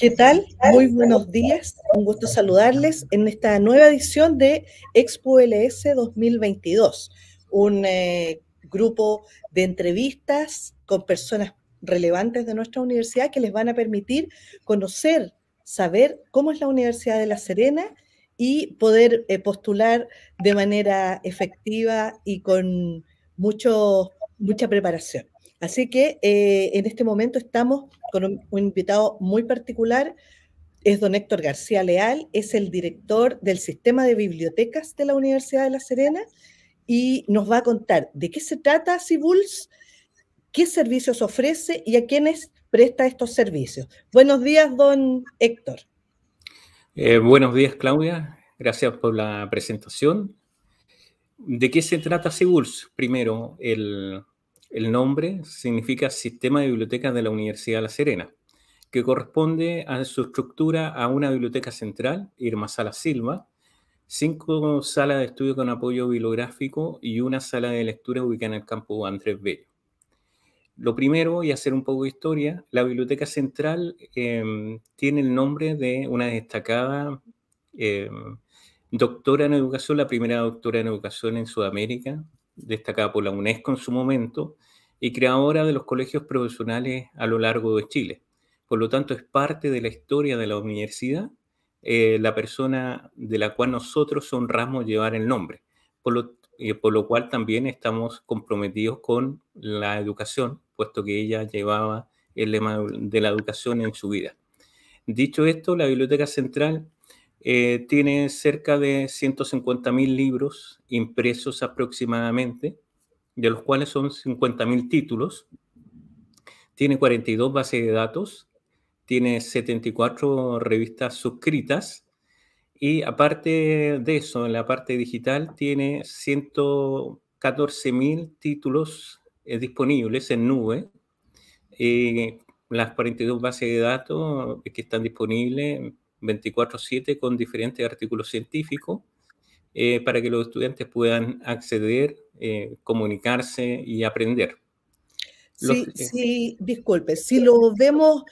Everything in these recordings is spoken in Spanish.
¿Qué tal? Muy buenos días. Un gusto saludarles en esta nueva edición de Expo LS 2022, un eh, grupo de entrevistas con personas relevantes de nuestra universidad que les van a permitir conocer, saber cómo es la Universidad de La Serena y poder eh, postular de manera efectiva y con mucho, mucha preparación. Así que eh, en este momento estamos con un, invitado muy particular, es don Héctor García Leal, es el director del sistema de bibliotecas de la Universidad de La Serena y nos va a contar de qué se trata Cibuls, qué servicios ofrece y a quiénes presta estos servicios. Buenos días, don Héctor. Eh, buenos días, Claudia. Gracias por la presentación. ¿De qué se trata Cibuls? Primero, el el nombre significa Sistema de Bibliotecas de la Universidad de La Serena, que corresponde a su estructura a una biblioteca central, Irma Sala Silva, cinco salas de estudio con apoyo bibliográfico y una sala de lectura ubicada en el campo Andrés Bello. Lo primero, y hacer un poco de historia, la biblioteca central em, tiene el nombre de una destacada em, doctora en educación, la primera doctora en educación en Sudamérica, destacada por la UNESCO en su momento y creadora de los colegios profesionales a lo largo de Chile. Por lo tanto, es parte de la historia de la universidad eh, la persona de la cual nosotros honramos llevar el nombre, por lo, por lo cual también estamos comprometidos con la educación, puesto que ella llevaba el lema de la educación en su vida. Dicho esto, la Biblioteca Central eh, tiene cerca de 150.000 libros impresos aproximadamente, de los cuales son 50.000 títulos. Tiene 42 bases de datos, tiene 74 revistas suscritas y aparte de eso, en la parte digital tiene 114.000 títulos eh, disponibles en nube. Eh, las 42 bases de datos que están disponibles 24/7 con diferentes artículos científicos eh, para que los estudiantes puedan acceder, eh, comunicarse y aprender. Eh, sí, disculpe, si lo vemos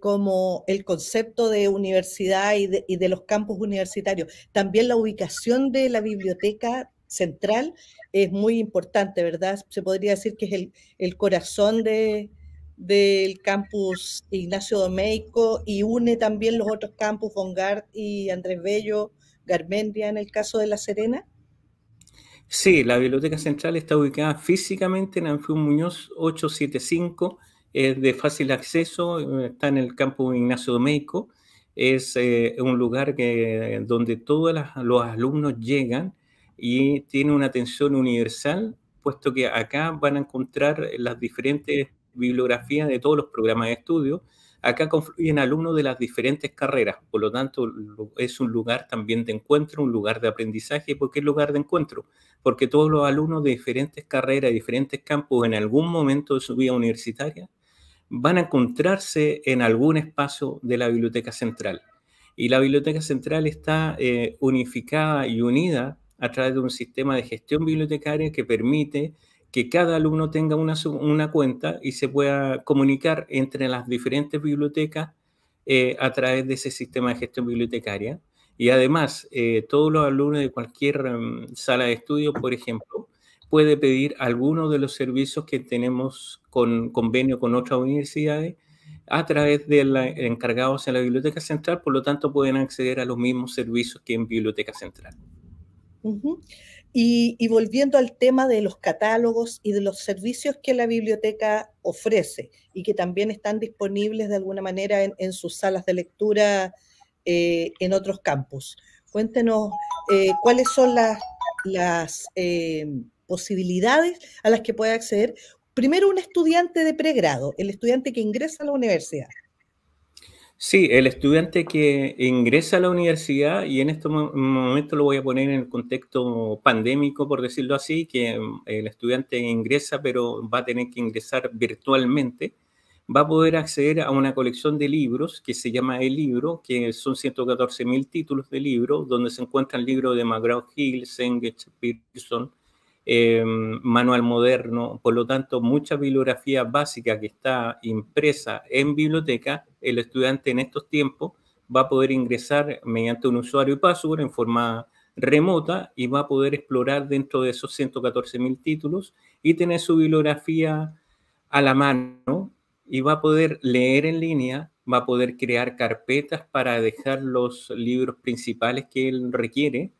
como el concepto de universidad y de, los campos universitarios. También la ubicación de la biblioteca central es muy importante, ¿verdad? Se podría decir que es el corazón de, del campus Ignacio Domeico y une también los otros campus, Bongard y Andrés Bello, Garmendia en el caso de La Serena? Sí, la Biblioteca Central está ubicada físicamente en Anfíon Muñoz 875, es de fácil acceso, está en el campus Ignacio Domeico, es eh, un lugar que, donde todos los alumnos llegan y tiene una atención universal, puesto que acá van a encontrar las diferentes bibliografía de todos los programas de estudio. Acá confluyen alumnos de las diferentes carreras, por lo tanto es un lugar también de encuentro, un lugar de aprendizaje. ¿Por qué lugar de encuentro? Porque todos los alumnos de diferentes carreras, diferentes campos, en algún momento de su vida universitaria, van a encontrarse en algún espacio de la Biblioteca Central. Y la Biblioteca Central está eh, unificada y unida a través de un sistema de gestión bibliotecaria que permite que cada alumno tenga una, cuenta y se pueda comunicar entre las diferentes bibliotecas eh, a través de ese sistema de gestión bibliotecaria. Y además, eh, todos los alumnos de cualquier mm, sala de estudio, por ejemplo, puede pedir algunos de los servicios que tenemos con convenio con otras universidades a través de los encargados en la Biblioteca Central, por lo tanto pueden acceder a los mismos servicios que en Biblioteca Central. Y, volviendo al tema de los catálogos y de los servicios que la biblioteca ofrece y que también están disponibles de alguna manera en, sus salas de lectura eh, en otros campus. Cuéntenos eh, cuáles son las, eh, posibilidades a las que puede acceder primero un estudiante de pregrado, el estudiante que ingresa a la universidad. Sí, el estudiante que ingresa a la universidad, y en este momento lo voy a poner en el contexto pandémico, por decirlo así, que mm, el estudiante ingresa, pero va a tener que ingresar virtualmente, va a poder acceder a una colección de libros que se llama El Libro, que son 114.000 títulos de libros, donde se encuentran libros de McGraw-Hill, Senge, Pearson, Em, manual moderno, por lo tanto, mucha bibliografía básica que está impresa en biblioteca, el estudiante en estos tiempos va a poder ingresar mediante un usuario y password en forma remota y va a poder explorar dentro de esos 114.000 títulos y tener su bibliografía a la mano y va a poder leer en línea, va a poder crear carpetas para dejar los libros principales que él requiere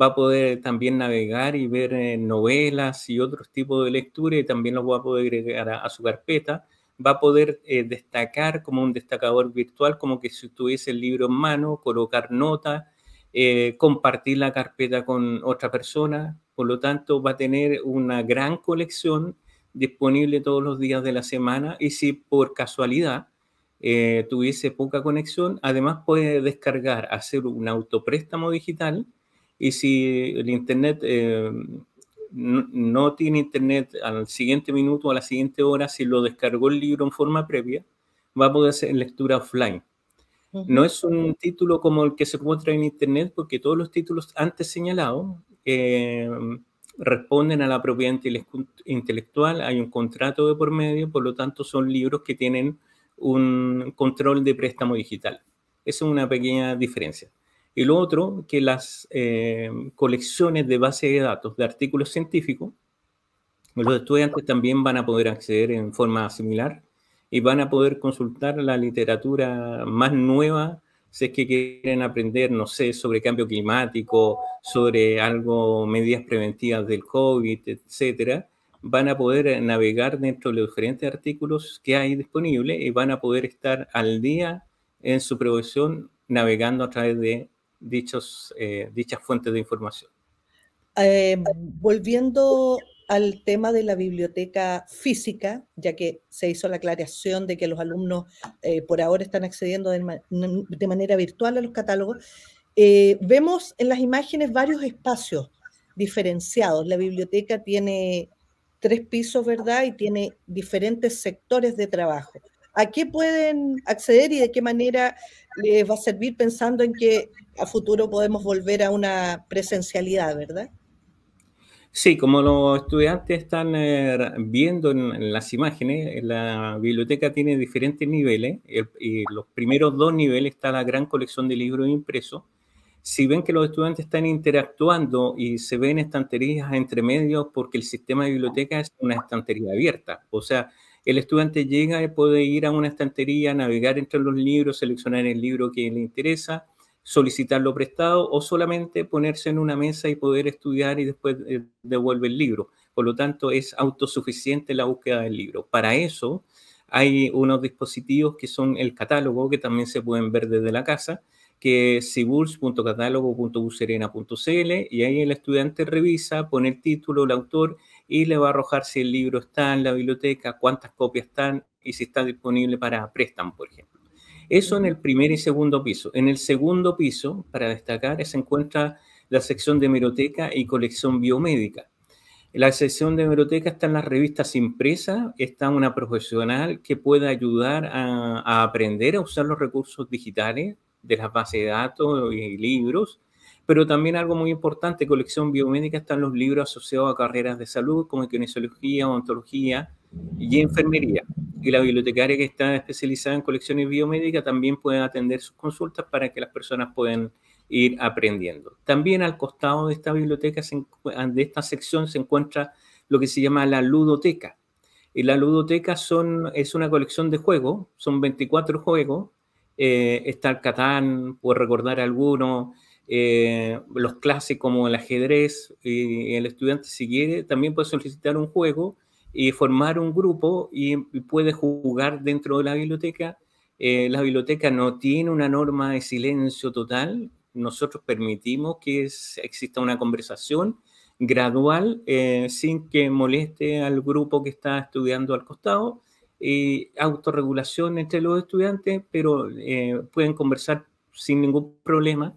va a poder también navegar y ver eh, novelas y otros tipos de lectura y también los va a poder agregar a, su carpeta. Va a poder eh, destacar como un destacador virtual, como que si tuviese el libro en mano, colocar notas, eh, compartir la carpeta con otra persona. Por lo tanto, va a tener una gran colección disponible todos los días de la semana y si por casualidad tuviese poca conexión, además puede descargar, hacer un autopréstamo digital y si el Internet eh, no, tiene Internet al siguiente minuto, a la siguiente hora, si lo descargó el libro en forma previa, va a poder hacer lectura offline. No es un título como el que se encuentra en Internet, porque todos los títulos antes señalados eh, responden a la propiedad intelectual, hay un contrato de por medio, por lo tanto son libros que tienen un control de préstamo digital. Esa es una pequeña diferencia. Y otro, que las eh, colecciones de base de datos de artículos científicos, los estudiantes también van a poder acceder en forma similar y van a poder consultar la literatura más nueva si es que quieren aprender, no sé, sobre cambio climático, sobre algo, medidas preventivas del COVID, etcétera, van a poder navegar dentro de los diferentes artículos que hay disponibles y van a poder estar al día en su profesión navegando a través de dichos, eh, dichas fuentes de información. Eh, volviendo al tema de la biblioteca física, ya que se hizo la aclaración de que los alumnos eh, por ahora están accediendo de, de, manera virtual a los catálogos, vemos en las imágenes varios espacios diferenciados. La biblioteca tiene tres pisos, ¿verdad? Y tiene diferentes sectores de trabajo a qué pueden acceder y de qué manera les va a servir pensando en que a futuro podemos volver a una presencialidad, ¿verdad? Sí, como los estudiantes están eh, viendo en, las imágenes, la biblioteca tiene diferentes niveles. y los primeros dos niveles está la gran colección de libros impresos. Si ven que los estudiantes están interactuando y se ven estanterías entre medios porque el sistema de biblioteca es una estantería abierta, o sea, el estudiante llega y puede ir a una estantería, navegar entre los libros, seleccionar el libro que le interesa, solicitarlo prestado o solamente ponerse en una mesa y poder estudiar y después eh, devuelve el libro. Por lo tanto, es autosuficiente la búsqueda del libro. Para eso hay unos dispositivos que son el catálogo, que también se pueden ver desde la casa, que es ciburs.catálogo.buserena.cl y ahí el estudiante revisa, pone el título, el autor y le va a arrojar si el libro está en la biblioteca, cuántas copias están y si está disponible para préstamo, por ejemplo. Eso en el primer y segundo piso. En el segundo piso, para destacar, se encuentra la sección de hemeroteca y colección biomédica. la sección de hemeroteca en las revistas impresas, está una profesional que pueda ayudar a, aprender a usar los recursos digitales de la base de datos y libros pero también algo muy importante, colección biomédica, están los libros asociados a carreras de salud como kinesiología, ontología y enfermería. Y la bibliotecaria que está especializada en colecciones biomédicas también puede atender sus consultas para que las personas puedan ir aprendiendo. También al costado de esta biblioteca, ah, de esta sección, se encuentra lo que se llama la ludoteca. Y la ludoteca son, es una colección de juegos, son 24 juegos. Eh, está el Catán, puedo recordar alguno, eh, los clases como el ajedrez, y el estudiante si quiere también puede solicitar un juego y formar un grupo y puede jugar dentro de la biblioteca. Eh, la biblioteca no tiene una norma de silencio total, nosotros permitimos que exista una conversación gradual eh, sin que moleste al grupo que está estudiando al costado. Y autorregulación entre los estudiantes, pero pueden conversar sin ningún problema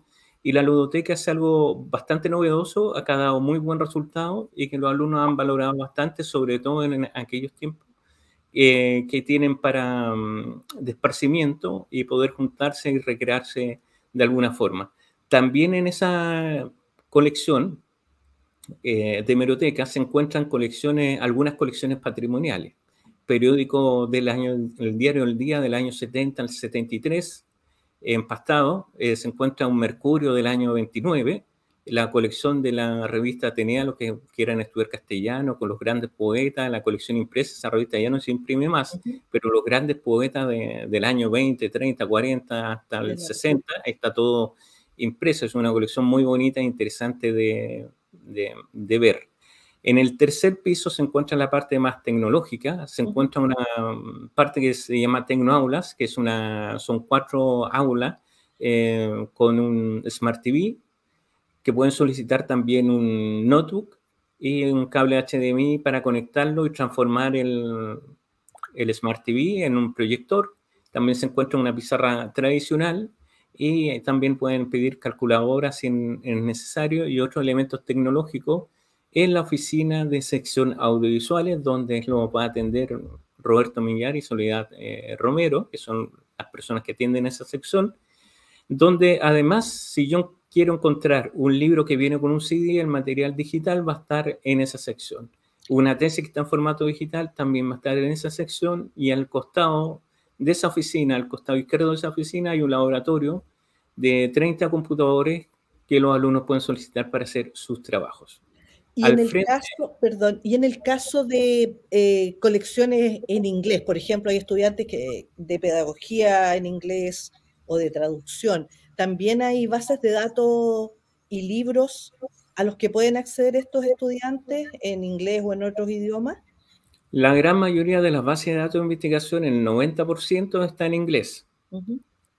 y la ludoteca es algo bastante novedoso, ha dado muy buen resultado y que los alumnos han valorado bastante, sobre todo en, aquellos tiempos eh, que tienen para mm, desparcimiento y poder juntarse y recrearse de alguna forma. También en esa colección eh, de hemeroteca se encuentran colecciones, algunas colecciones patrimoniales, periódico del año, el diario El Día del año 70 al 73, empastado eh, se encuentra un Mercurio del año 29, la colección de la revista Atenea, lo que quieran estudiar castellano, con los grandes poetas, la colección impresa, esa revista ya no se imprime más, pero los grandes poetas del año 20, 30, 40 hasta el 60, está todo impreso, es una colección muy bonita e interesante de, de ver. En el tercer piso se encuentra la parte más tecnológica, se encuentra una parte que se llama Tecnoaulas, que es una, son cuatro aulas eh, con un Smart TV, que pueden solicitar también un notebook y un cable HDMI para conectarlo y transformar el, el Smart TV en un proyector. También se encuentra una pizarra tradicional y también pueden pedir calculadoras si es necesario y otros elementos tecnológicos en la oficina de sección audiovisuales, donde lo va a atender Roberto Millar y Soledad eh, Romero, que son las personas que atienden esa sección, donde además, si yo quiero encontrar un libro que viene con un CD, el material digital va a estar en esa sección. Una tesis que está en formato digital también va a estar en esa sección y al costado de esa oficina, al costado izquierdo de esa oficina, hay un laboratorio de 30 computadores que los alumnos pueden solicitar para hacer sus trabajos. Y en el caso, perdón, y en el caso de eh, colecciones en inglés, por ejemplo, hay estudiantes que de pedagogía en inglés o de traducción, también hay bases de datos y libros a los que pueden acceder estos estudiantes en inglés o en otros idiomas. La gran mayoría de las bases de datos de investigación, el 90% está en inglés.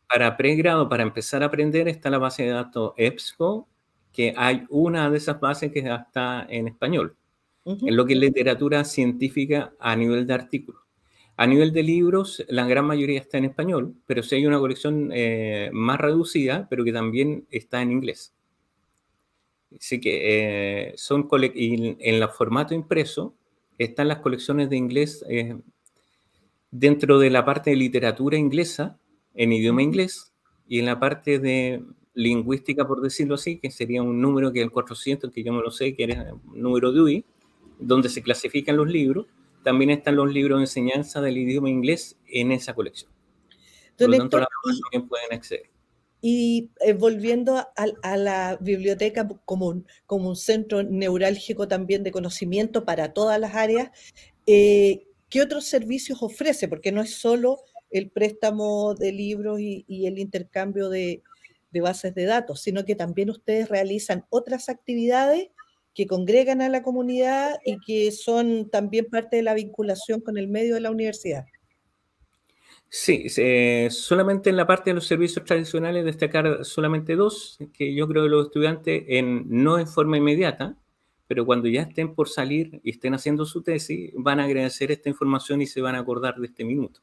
Para pregrado, para empezar a aprender, está la base de datos EBSCO que hay una de esas bases que está en español, en lo que es literatura científica a nivel de artículos. A nivel de libros, la gran mayoría está en español, pero sí hay una colección eh, más reducida, pero que también está en inglés. Así que eh, son en el formato impreso están las colecciones de inglés eh, dentro de la parte de literatura inglesa, en idioma inglés, y en la parte de lingüística, por decirlo así, que sería un número que es el 400, que yo me lo sé, que era un número UI, donde se clasifican los libros. También están los libros de enseñanza del idioma inglés en esa colección. pueden acceder. Y eh, volviendo a, la biblioteca como un, como un centro neurálgico también de conocimiento para todas las áreas, eh, ¿qué otros servicios ofrece? Porque no es solo el préstamo de libros y el intercambio de, de bases de datos, sino que también ustedes realizan otras actividades que congregan a la comunidad y que son también parte de la vinculación con el medio de la universidad. Sí, solamente en la parte de los servicios tradicionales destacar solamente dos, que yo creo que los estudiantes en, no en forma inmediata, pero cuando ya estén por salir y estén haciendo su tesis, van a agradecer esta información y se van a acordar de este minuto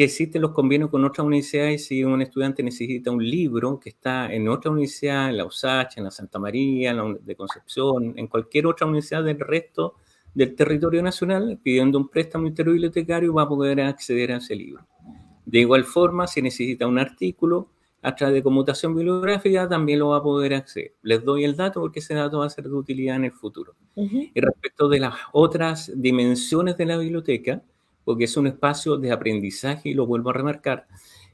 que existen los convenios con otras universidades y si un estudiante necesita un libro que está en otra universidad, en la USACH, en la Santa María, en la de Concepción, en cualquier otra universidad del resto del territorio nacional, pidiendo un préstamo interbibliotecario va a poder acceder a ese libro. De igual forma, si necesita un artículo a través de conmutación bibliográfica, también lo va a poder acceder. Les doy el dato porque ese dato va a ser de utilidad en el futuro. Y respecto de las otras dimensiones de la biblioteca, porque es un espacio de aprendizaje y lo vuelvo a remarcar.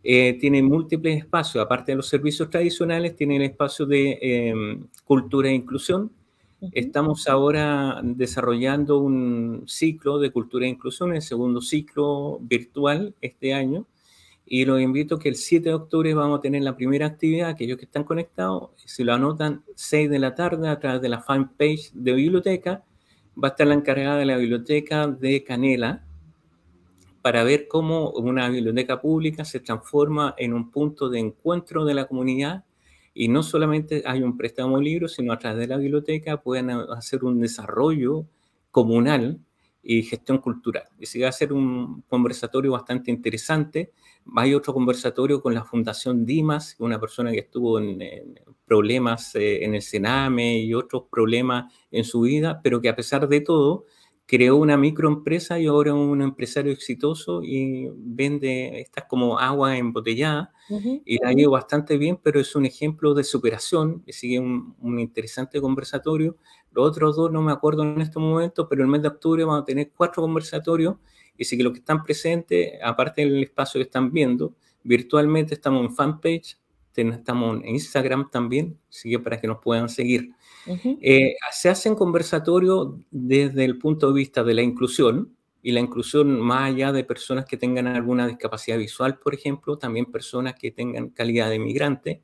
Eh, tiene múltiples espacios, aparte de los servicios tradicionales, tiene el espacio de em, cultura e inclusión. Estamos ahora desarrollando un ciclo de cultura e inclusión, el segundo ciclo virtual este año, y los invito que el 7 de octubre vamos a tener la primera actividad, aquellos que están conectados, si lo anotan 6 de la tarde a través de la fanpage de biblioteca, va a estar la encargada de la biblioteca de Canela, para ver cómo una biblioteca pública se transforma en un punto de encuentro de la comunidad y no solamente hay un préstamo de libros, sino a través de la biblioteca pueden hacer un desarrollo comunal y gestión cultural. Y se va a ser un conversatorio bastante interesante. Hay otro conversatorio con la Fundación Dimas, una persona que estuvo en, problemas eh, en el Sename y otros problemas en su vida, pero que a pesar de todo creó una microempresa y ahora es un empresario exitoso y vende estas como agua embotellada y la ha ido bastante bien, pero es un ejemplo de superación, sigue un, un, interesante conversatorio. Los otros dos no me acuerdo en estos momentos, pero el mes de octubre vamos a tener cuatro conversatorios y sí que los que están presentes, aparte del espacio que están viendo, virtualmente estamos en fanpage, estamos en Instagram también, así que para que nos puedan seguir. Eh, se hacen conversatorios desde el punto de vista de la inclusión y la inclusión más allá de personas que tengan alguna discapacidad visual, por ejemplo, también personas que tengan calidad de migrante.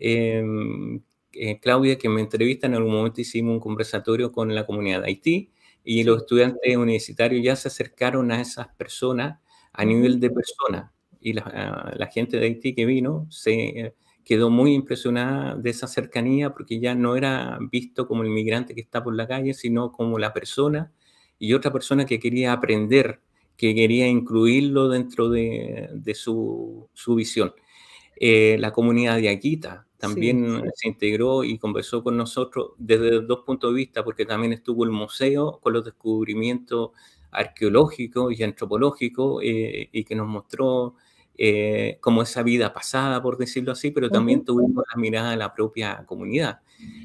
Em, eh, Claudia, que me entrevista, en algún momento hicimos un conversatorio con la comunidad de Haití y los estudiantes universitarios ya se acercaron a esas personas a nivel de persona y la ah, gente de Haití que vino se eh, quedó muy impresionada de esa cercanía porque ya no era visto como el migrante que está por la calle, sino como la persona y otra persona que quería aprender, que quería incluirlo dentro de, su, visión. Eh, la comunidad de Aquita también se integró y conversó con nosotros desde dos puntos de vista, porque también estuvo el museo con los descubrimientos arqueológicos y antropológicos eh, y que nos mostró eh, como esa vida pasada, por decirlo así, pero también tuvimos la mirada de la propia comunidad.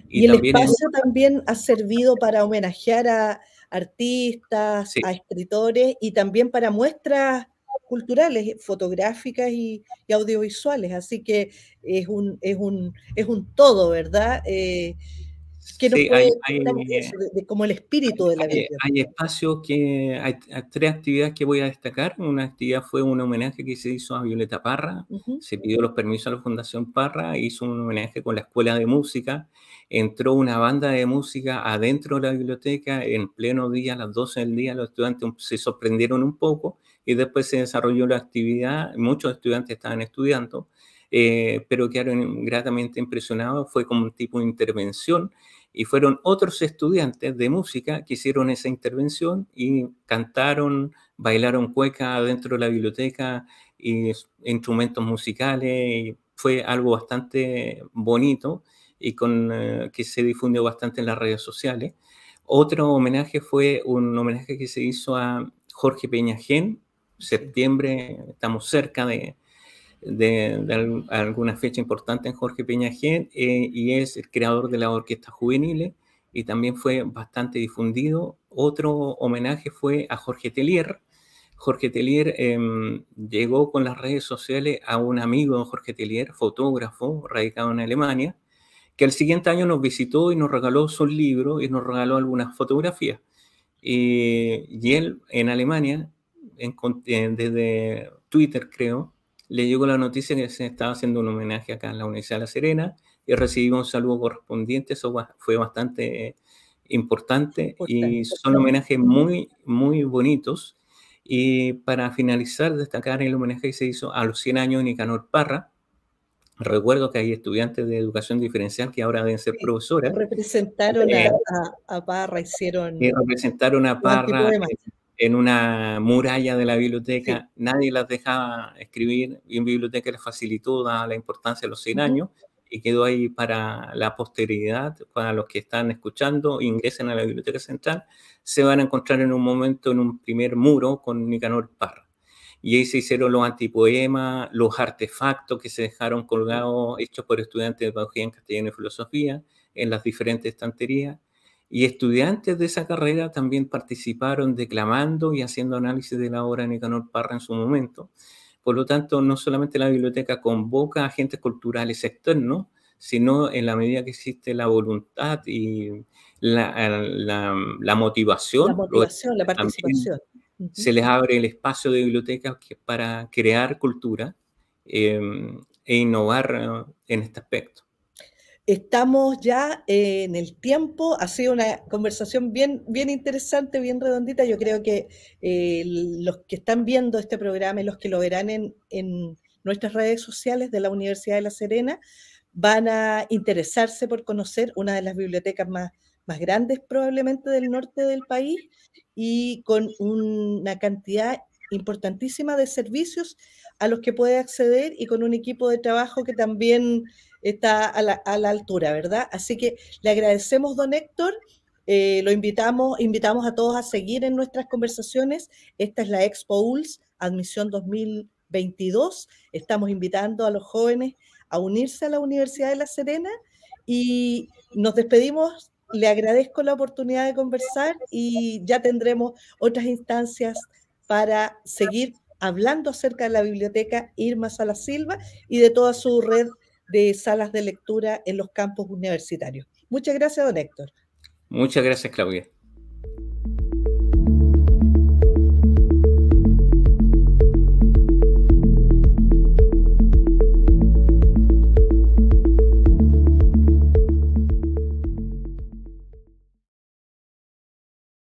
Y, el espacio también ha servido para homenajear a artistas, a escritores y también para muestras culturales, fotográficas y, audiovisuales. Así que es un, es un, es un todo, ¿verdad? Eh, que hay, eso, eh, como el espíritu de la vida. Hay espacios que, hay, tres actividades que voy a destacar. Una actividad fue un homenaje que se hizo a Violeta Parra, se pidió los permisos a la Fundación Parra, hizo un homenaje con la Escuela de Música, entró una banda de música adentro de la biblioteca en pleno día, a las 12 del día, los estudiantes se sorprendieron un poco y después se desarrolló la actividad, muchos estudiantes estaban estudiando eh, pero quedaron gratamente impresionados, fue como un tipo de intervención y fueron otros estudiantes de música que hicieron esa intervención y cantaron, bailaron cueca dentro de la biblioteca y instrumentos musicales y fue algo bastante bonito y con, eh, que se difundió bastante en las redes sociales. Otro homenaje fue un homenaje que se hizo a Jorge Peña Gen septiembre, estamos cerca de, de, alguna fecha importante en Jorge Peñajet eh, y es el creador de la orquesta juvenil y también fue bastante difundido. Otro homenaje fue a Jorge Telier. Jorge Telier em, llegó con las redes sociales a un amigo de Jorge Telier, fotógrafo radicado en Alemania, que el siguiente año nos visitó y nos regaló su libro y nos regaló algunas fotografías. y él en Alemania, eh, desde Twitter creo, le llegó la noticia que se estaba haciendo un homenaje acá en la Universidad de La Serena y recibimos un saludo correspondiente, eso fue bastante eh, importante, y son homenajes muy, muy bonitos. Y para finalizar, destacar el homenaje que se hizo a los 100 años de Nicanor Parra. Recuerdo que hay estudiantes de educación diferencial que ahora deben ser profesoras. Representaron eh, a, Parra, hicieron... Y eh, representaron Parra, en una muralla de la biblioteca, nadie las dejaba escribir y en biblioteca les facilitó la importancia de los 100 años y quedó ahí para la posteridad, para los que están escuchando, ingresen a la Biblioteca Central, se van a encontrar en un momento, en un primer muro con Nicanor Parra. Y ahí se hicieron los antipoemas, los artefactos que se dejaron colgados, hechos por estudiantes de pedagogía en castellano y filosofía, en las diferentes estanterías y estudiantes de esa carrera también participaron declamando y haciendo análisis de la obra de Nicanor Parra en su momento. Por lo tanto, no solamente la biblioteca convoca a agentes culturales externos, sino en la medida que existe la voluntad y la, motivación. Se les abre el espacio de biblioteca para crear cultura eh, e innovar eh, en este aspecto. Estamos ya eh, en el tiempo, ha sido una conversación bien, bien interesante, bien redondita. Yo creo que eh, los que están viendo este programa y los que lo verán en, nuestras redes sociales de la Universidad de La Serena van a interesarse por conocer una de las bibliotecas más, más grandes probablemente del norte del país y con una cantidad importantísima de servicios a los que puede acceder y con un equipo de trabajo que también está a la, altura, ¿verdad? Así que le agradecemos, don Héctor. Eh, lo invitamos, invitamos a todos a seguir en nuestras conversaciones. Esta es la Expo ULS, admisión 2022. Estamos invitando a los jóvenes a unirse a la Universidad de La Serena y nos despedimos. Le agradezco la oportunidad de conversar y ya tendremos otras instancias para seguir hablando acerca de la biblioteca Irma Salas Silva y de toda su red de salas de lectura en los campos universitarios. Muchas gracias, don Héctor. Muchas gracias, Claudia.